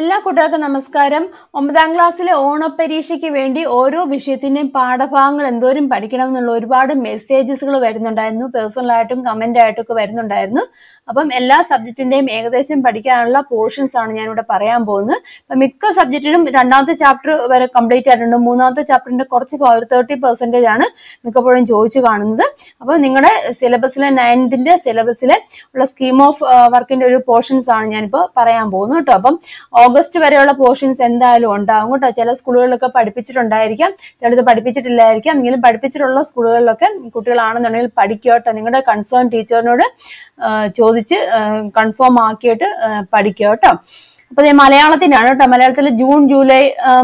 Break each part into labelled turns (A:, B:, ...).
A: എല്ലാ കൂട്ടുകാർക്കും നമസ്കാരം ഒമ്പതാം ക്ലാസ്സിലെ ഓണ പരീക്ഷയ്ക്ക് വേണ്ടി ഓരോ വിഷയത്തിൻ്റെയും പാഠഭാഗങ്ങൾ എന്തോരം പഠിക്കണം എന്നുള്ള ഒരുപാട് മെസ്സേജസുകൾ വരുന്നുണ്ടായിരുന്നു പേഴ്സണലായിട്ടും കമൻ്റ് ഒക്കെ വരുന്നുണ്ടായിരുന്നു അപ്പം എല്ലാ സബ്ജക്റ്റിൻ്റെയും ഏകദേശം പഠിക്കാനുള്ള പോർഷൻസ് ആണ് ഞാനിവിടെ പറയാൻ പോകുന്നത് അപ്പം മിക്ക സബ്ജക്റ്റിനും രണ്ടാമത്തെ ചാപ്റ്റർ വരെ കംപ്ലീറ്റ് ആയിട്ടുണ്ട് മൂന്നാമത്തെ ചാപ്റ്ററിൻ്റെ കുറച്ച് പവർ തേർട്ടി പെർസെൻറ്റേജ് ആണ് മിക്കപ്പോഴും ചോദിച്ചു കാണുന്നത് അപ്പം നിങ്ങളുടെ സിലബസിലെ നയൻത്തിൻ്റെ സിലബസിലെ ഉള്ള സ്കീം ഓഫ് വർക്കിൻ്റെ ഒരു പോർഷൻസ് ആണ് ഞാനിപ്പോൾ പറയാൻ പോകുന്നത് കേട്ടോ അപ്പം ഓഗസ്റ്റ് വരെയുള്ള പോർഷൻസ് എന്തായാലും ഉണ്ടാകും കേട്ടോ ചില സ്കൂളുകളിലൊക്കെ പഠിപ്പിച്ചിട്ടുണ്ടായിരിക്കാം ചിലത് പഠിപ്പിച്ചിട്ടില്ലായിരിക്കാം എങ്കിലും പഠിപ്പിച്ചിട്ടുള്ള സ്കൂളുകളിലൊക്കെ കുട്ടികളാണെന്നുണ്ടെങ്കിൽ പഠിക്കുക കേട്ടോ നിങ്ങളുടെ കൺസേൺ ടീച്ചറിനോട് ചോദിച്ച് കൺഫേം ആക്കിയിട്ട് പഠിക്കുക കേട്ടോ അപ്പൊ മലയാളത്തിനാണ് കേട്ടോ മലയാളത്തിൽ ജൂൺ ജൂലൈ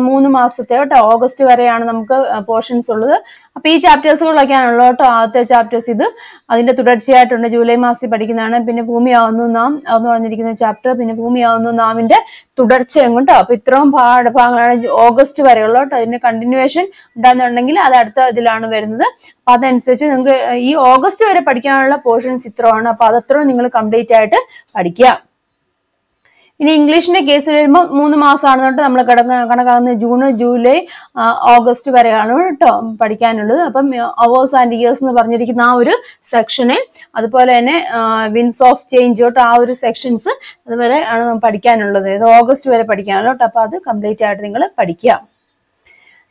A: മൂന്ന് മാസത്തെ കേട്ടോ ഓഗസ്റ്റ് വരെയാണ് നമുക്ക് പോർഷൻസ് ഉള്ളത് അപ്പൊ ഈ ചാപ്റ്റേഴ്സുകളൊക്കെയാണല്ലോ കേട്ടോ ആദ്യത്തെ ചാപ്റ്റേഴ്സ് ഇത് അതിന്റെ തുടർച്ചയായിട്ടുണ്ട് ജൂലൈ മാസത്തിൽ പഠിക്കുന്നതാണ് പിന്നെ ഭൂമിയാവുന്നു നാം എന്ന് പറഞ്ഞിരിക്കുന്ന ചാപ്റ്റർ പിന്നെ ഭൂമിയാവുന്നു നാമിന്റെ തുടർച്ചയും കേട്ടോ അപ്പൊ ഇത്രയും പാഠഭാഗങ്ങളാണ് ഓഗസ്റ്റ് വരെയുള്ള കേട്ടോ അതിന്റെ കണ്ടിന്യൂവേഷൻ ഉണ്ടാകുന്നുണ്ടെങ്കിൽ അത് അടുത്ത ഇതിലാണ് വരുന്നത് അപ്പൊ അതനുസരിച്ച് നിങ്ങൾക്ക് ഈ ഓഗസ്റ്റ് വരെ പഠിക്കാനുള്ള പോർഷൻസ് ഇത്രയാണ് അപ്പൊ അതത്രയും നിങ്ങൾ കംപ്ലീറ്റ് ആയിട്ട് പഠിക്കുക ഇനി ഇംഗ്ലീഷിന്റെ കേസ് വരുമ്പോൾ മൂന്ന് മാസമാണ് തൊട്ട് നമ്മൾ കിടക്ക കണക്കാകുന്നത് ജൂൺ ജൂലൈ ഓഗസ്റ്റ് വരെയാണ് കേട്ടോ പഠിക്കാനുള്ളത് അപ്പം അവേഴ്സ് ആൻഡ് ഇയേഴ്സ് എന്ന് പറഞ്ഞിരിക്കുന്ന ആ ഒരു സെക്ഷനെ അതുപോലെ തന്നെ വിൻസ് ഓഫ് ചേഞ്ച് തൊട്ട് ആ ഒരു സെക്ഷൻസ് അതുവരെ ആണ് പഠിക്കാനുള്ളത് ഇത് ഓഗസ്റ്റ് വരെ പഠിക്കാനുള്ളത് കേട്ടോ അപ്പം അത് കംപ്ലീറ്റ് ആയിട്ട് നിങ്ങൾ പഠിക്കുക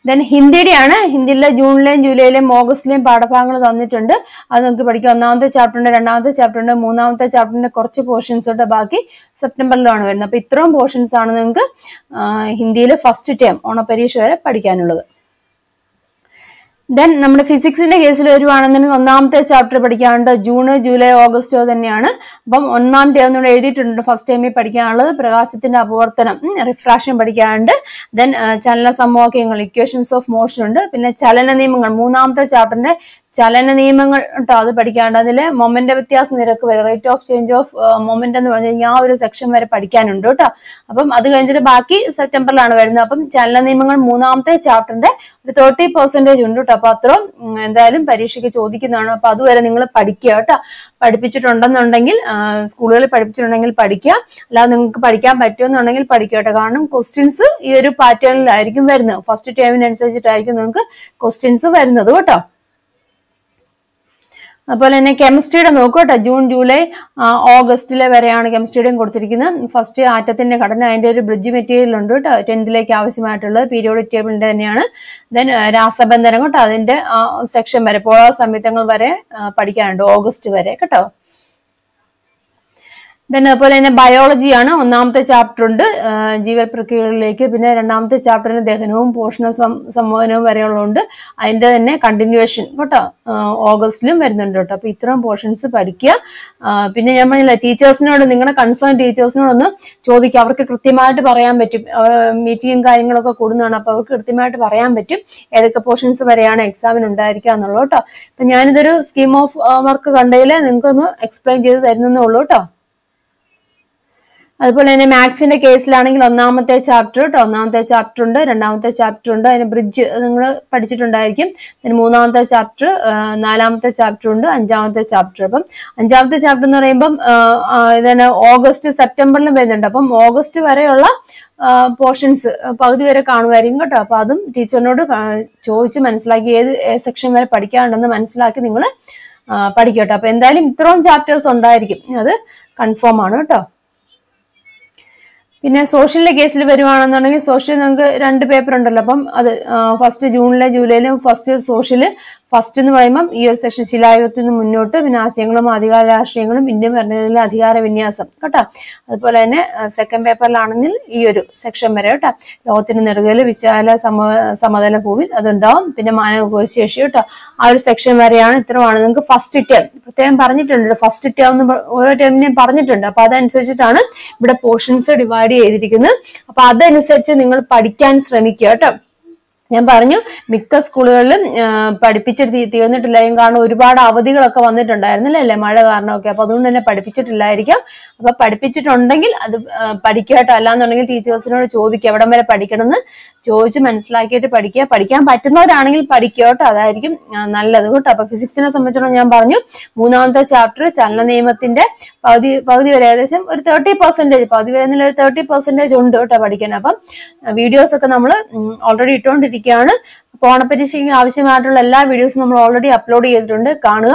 A: ദെൻ ഹിന്ദിയുടെയാണ് ഹിന്ദിയിലെ ജൂണിലെയും ജൂലൈയിലെയും ഓഗസ്റ്റിലെയും പാഠഭാഗങ്ങൾ തന്നിട്ടുണ്ട് അത് നമുക്ക് പഠിക്കാം ഒന്നാമത്തെ ചാപ്റ്റർ രണ്ടാമത്തെ ചാപ്റ്റർ മൂന്നാമത്തെ ചാപ്റ്ററിന്റെ കുറച്ച് പോർഷൻസ് ഉണ്ട് ബാക്കി സെപ്റ്റംബറിലാണ് വരുന്നത് അപ്പൊ ഇത്രയും പോർഷൻസ് ആണ് നിങ്ങൾക്ക് ഹിന്ദിയിലെ ഫസ്റ്റ് ടൈം ഓണപരീക്ഷ വരെ പഠിക്കാനുള്ളത് ദെൻ നമ്മുടെ ഫിസിക്സിന്റെ കേസിൽ വരുവാണെന്നുണ്ടെങ്കിൽ ഒന്നാമത്തെ ചാപ്റ്റർ പഠിക്കാനുണ്ട് ജൂൺ ജൂലൈ ഓഗസ്റ്റോ തന്നെയാണ് അപ്പം ഒന്നാം ടേം നമ്മൾ എഴുതിയിട്ടുണ്ട് ഫസ്റ്റ് ടൈമിൽ പഠിക്കാനുള്ളത് പ്രകാശത്തിന്റെ അപവർത്തനം റിഫ്രാക്ഷൻ പഠിക്കാനുണ്ട് ദെൻ ചലന സമവാക്യങ്ങൾ ഇക്വേഷൻസ് ഓഫ് മോഷൻ ഉണ്ട് പിന്നെ ചലന നിയമങ്ങൾ മൂന്നാമത്തെ ചാപ്റ്ററിന്റെ ചലന നിയമങ്ങൾ കേട്ടോ അത് പഠിക്കാനുണ്ട് അതിൽ മൊമെന്റ് വ്യത്യാസ നിരക്ക് വരെ rate of change of moment എന്ന് പറഞ്ഞാൽ ആ ഒരു സെക്ഷൻ വരെ പഠിക്കാനുണ്ട് കേട്ടോ അപ്പം അത് കഴിഞ്ഞിട്ട് ബാക്കി സെപ്റ്റംബറിലാണ് വരുന്നത് അപ്പം ചലന നിയമങ്ങൾ മൂന്നാമത്തെ ചാപ്റ്ററിന്റെ ഒരു തേർട്ടി ഉണ്ട് കേട്ടോ കഥാപാത്രം എന്തായാലും പരീക്ഷയ്ക്ക് ചോദിക്കുന്നതാണ് അപ്പൊ അതുവരെ നിങ്ങൾ പഠിക്കുക കേട്ടോ പഠിപ്പിച്ചിട്ടുണ്ടെന്നുണ്ടെങ്കിൽ സ്കൂളുകളിൽ പഠിപ്പിച്ചിട്ടുണ്ടെങ്കിൽ പഠിക്കുക അല്ലാതെ നിങ്ങൾക്ക് പഠിക്കാൻ പറ്റുമെന്നുണ്ടെങ്കിൽ പഠിക്കുക കേട്ടോ കാരണം ക്വസ്റ്റ്യൻസ് ഈ ഒരു പാറ്റേണിലായിരിക്കും വരുന്നത് ഫസ്റ്റ് ടൈമിനനുസരിച്ചിട്ടായിരിക്കും നിങ്ങൾക്ക് ക്വസ്റ്റ്യൻസ് വരുന്നത് കേട്ടോ അതുപോലെ തന്നെ കെമിസ്ട്രിയുടെ നോക്കോട്ടെ ജൂൺ ജൂലൈ ഓഗസ്റ്റിലെ വരെയാണ് കെമിസ്ട്രിയുടെയും കൊടുത്തിരിക്കുന്നത് ഫസ്റ്റ് ആറ്റത്തിന്റെ ഘടന അതിന്റെ ഒരു ബ്രിഡ്ജ് മെറ്റീരിയൽ ഉണ്ട് കേട്ടോ ടെൻത്തിലേക്ക് ആവശ്യമായിട്ടുള്ള പീരിയോഡ് ടേബിളിന്റെ തന്നെയാണ് ദെൻ രാസബന്ധനം കേട്ടോ അതിന്റെ സെക്ഷൻ വരെ പോളാർ സംയുക്തങ്ങൾ വരെ പഠിക്കാനുണ്ട് ഓഗസ്റ്റ് വരെ കേട്ടോ ദെൻ അതുപോലെ തന്നെ ബയോളജിയാണ് ഒന്നാമത്തെ ചാപ്റ്റർ ഉണ്ട് ജീവൽ പ്രക്രിയകളിലേക്ക് പിന്നെ രണ്ടാമത്തെ ചാപ്റ്ററിന് ദഹനവും പോഷണ സംബോധനവും വരെയുള്ളതുകൊണ്ട് അതിൻ്റെ തന്നെ കണ്ടിന്യൂവേഷൻ കേട്ടോ ഓഗസ്റ്റിലും വരുന്നുണ്ട് കേട്ടോ അപ്പോൾ ഇത്രയും പോർഷൻസ് പഠിക്കുക പിന്നെ ഞാൻ പറഞ്ഞില്ല ടീച്ചേഴ്സിനോട് നിങ്ങളുടെ കൺസേൺ ടീച്ചേഴ്സിനോടൊന്ന് ചോദിക്കുക അവർക്ക് കൃത്യമായിട്ട് പറയാൻ പറ്റും മീറ്റിങ്ങും കാര്യങ്ങളൊക്കെ കൂടുന്നതാണ് അപ്പോൾ അവർക്ക് കൃത്യമായിട്ട് പറയാൻ പറ്റും ഏതൊക്കെ പോർഷൻസ് വരെയാണ് എക്സാമിന് ഉണ്ടായിരിക്കുക എന്നുള്ളൂ കേട്ടോ അപ്പം ഞാനിതൊരു സ്കീം ഓഫ് വർക്ക് കണ്ടതിൽ നിങ്ങൾക്കൊന്ന് എക്സ്പ്ലെയിൻ ചെയ്ത് തരുന്നേ ഉള്ളൂ കേട്ടോ അതുപോലെ തന്നെ മാത്സിന്റെ കേസിലാണെങ്കിൽ ഒന്നാമത്തെ ചാപ്റ്റർ കേട്ടോ ഒന്നാമത്തെ ചാപ്റ്റർ ഉണ്ട് രണ്ടാമത്തെ ചാപ്റ്റർ ഉണ്ട് അതിന് ബ്രിഡ്ജ് നിങ്ങൾ പഠിച്ചിട്ടുണ്ടായിരിക്കും മൂന്നാമത്തെ ചാപ്റ്റർ നാലാമത്തെ ചാപ്റ്റർ ഉണ്ട് അഞ്ചാമത്തെ ചാപ്റ്റർ അപ്പം അഞ്ചാമത്തെ ചാപ്റ്റർ എന്ന് പറയുമ്പം ഇതന്നെ ഓഗസ്റ്റ് സെപ്റ്റംബറിലും വരുന്നുണ്ട് അപ്പം ഓഗസ്റ്റ് വരെയുള്ള പോർഷൻസ് പകുതി വരെ കാണുമായിരിക്കും കേട്ടോ അപ്പൊ അതും ടീച്ചറിനോട് ചോദിച്ച് മനസ്സിലാക്കി ഏത് സെക്ഷൻ വരെ പഠിക്കാനുണ്ടെന്ന് മനസ്സിലാക്കി നിങ്ങൾ പഠിക്കട്ടോ അപ്പൊ എന്തായാലും ഇത്രയും ചാപ്റ്റേഴ്സ് ഉണ്ടായിരിക്കും അത് കൺഫേം ആണ് കേട്ടോ പിന്നെ സോഷ്യലിന്റെ കേസിൽ വരുവാണെന്നുണ്ടെങ്കിൽ സോഷ്യൽ നമുക്ക് രണ്ട് പേപ്പർ ഉണ്ടല്ലോ അപ്പം അത് ഫസ്റ്റ് ജൂണിലെ ജൂലൈയിലും ഫസ്റ്റ് സോഷ്യല് ഫസ്റ്റ് എന്ന് പറയുമ്പം ഈ ഒരു സെഷൻ ശിലായുഗത്തിൽ നിന്ന് മുന്നോട്ട് പിന്നെ ആശയങ്ങളും അധികാര രാഷ്ട്രീയങ്ങളും ഇന്ത്യൻ ഭരണത്തിലെ അധികാര വിന്യാസം കേട്ടോ അതുപോലെ തന്നെ സെക്കൻഡ് പേപ്പറിലാണെങ്കിൽ ഈ ഒരു സെക്ഷൻ വരെ കേട്ടോ ലോകത്തിന് നെറുകയിൽ വിശാല സമ സമതല ഭൂവിൽ അതുണ്ടാവും പിന്നെ മാനവകോശേഷി കേട്ടോ ആ ഒരു സെക്ഷൻ വരെയാണ് ഇത്രമാണ് നിങ്ങൾക്ക് ഫസ്റ്റ് ടേം പ്രത്യേകം പറഞ്ഞിട്ടുണ്ട് ഫസ്റ്റ് ടേം എന്ന് ഓരോ ടേമിനെയും പറഞ്ഞിട്ടുണ്ട് അപ്പൊ അതനുസരിച്ചിട്ടാണ് ഇവിടെ പോർഷൻസ് ഡിവൈഡ് പരിപാടി ചെയ്തിരിക്കുന്നത് അപ്പൊ അതനുസരിച്ച് നിങ്ങൾ പഠിക്കാൻ ശ്രമിക്കുക കേട്ടോ ഞാൻ പറഞ്ഞു മിക്ക സ്കൂളുകളിലും പഠിപ്പിച്ചെടുത്ത് തീർന്നിട്ടില്ലായും കാരണം ഒരുപാട് അവധികളൊക്കെ വന്നിട്ടുണ്ടായിരുന്നില്ല അല്ലേ മഴ കാരണമൊക്കെ അപ്പൊ അതുകൊണ്ട് തന്നെ പഠിപ്പിച്ചിട്ടില്ലായിരിക്കാം അപ്പൊ പഠിപ്പിച്ചിട്ടുണ്ടെങ്കിൽ അത് പഠിക്കട്ടോ അല്ലാന്നുണ്ടെങ്കിൽ ടീച്ചേഴ്സിനോട് ചോദിക്കുക എവിടം വരെ പഠിക്കണമെന്ന് ചോദിച്ച് മനസ്സിലാക്കിയിട്ട് പഠിക്കുക പഠിക്കാൻ പറ്റുന്നവരാണെങ്കിൽ പഠിക്കുക കേട്ടോ അതായിരിക്കും നല്ലത് കേട്ടോ അപ്പൊ ഫിസിക്സിനെ സംബന്ധിച്ചോളം ഞാൻ പറഞ്ഞു മൂന്നാമത്തെ ചാപ്റ്റർ ചലന നിയമത്തിന്റെ പകുതി പകുതി വരെ ഏകദേശം ഒരു തേർട്ടി പെർസെന്റേജ് പകുതി വരെ ഒരു തേർട്ടി പെർസെന്റേജ് ഉണ്ട് കേട്ടോ പഠിക്കാൻ അപ്പം വീഡിയോസ് ഒക്കെ നമ്മൾ ഓൾറെഡി ഇട്ടുകൊണ്ടിരിക്കുകയാണ് ഓണപ്പരീക്ഷയ്ക്ക് ആവശ്യമായിട്ടുള്ള എല്ലാ വീഡിയോസും നമ്മൾ ഓൾറെഡി അപ്ലോഡ് ചെയ്തിട്ടുണ്ട് കാണുക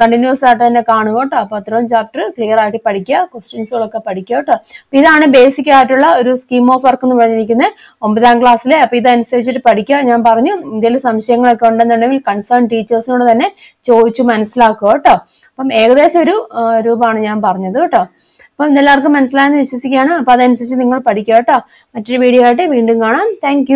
A: കണ്ടിന്യൂസ് ആയിട്ട് തന്നെ കാണുക കേട്ടോ അപ്പൊ അത്രയും ചാപ്റ്റർ ക്ലിയർ ആയിട്ട് പഠിക്കുക ക്വസ്റ്റ്യൻസുകളൊക്കെ പഠിക്കുക കേട്ടോ അപ്പൊ ഇതാണ് ബേസിക് ആയിട്ടുള്ള ഒരു സ്കീം ഓഫ് വർക്ക് എന്ന് പറഞ്ഞിരിക്കുന്നത് ഒമ്പതാം ക്ലാസ്സിലെ അപ്പൊ ഇതനുസരിച്ചിട്ട് പഠിക്കുക ഞാൻ പറഞ്ഞു എന്തെങ്കിലും സംശയങ്ങളൊക്കെ ഉണ്ടെന്നുണ്ടെങ്കിൽ കൺസേൺ ടീച്ചേഴ്സിനോട് തന്നെ ചോദിച്ചു മനസ്സിലാക്കുക കേട്ടോ അപ്പം ഏകദേശം ഒരു രൂപമാണ് ഞാൻ പറഞ്ഞത് കേട്ടോ അപ്പം എല്ലാവർക്കും മനസ്സിലായെന്ന് വിശ്വസിക്കുകയാണ് അപ്പൊ അതനുസരിച്ച് നിങ്ങൾ പഠിക്കുക കേട്ടോ മറ്റൊരു വീഡിയോ ആയിട്ട് വീണ്ടും കാണാം താങ്ക്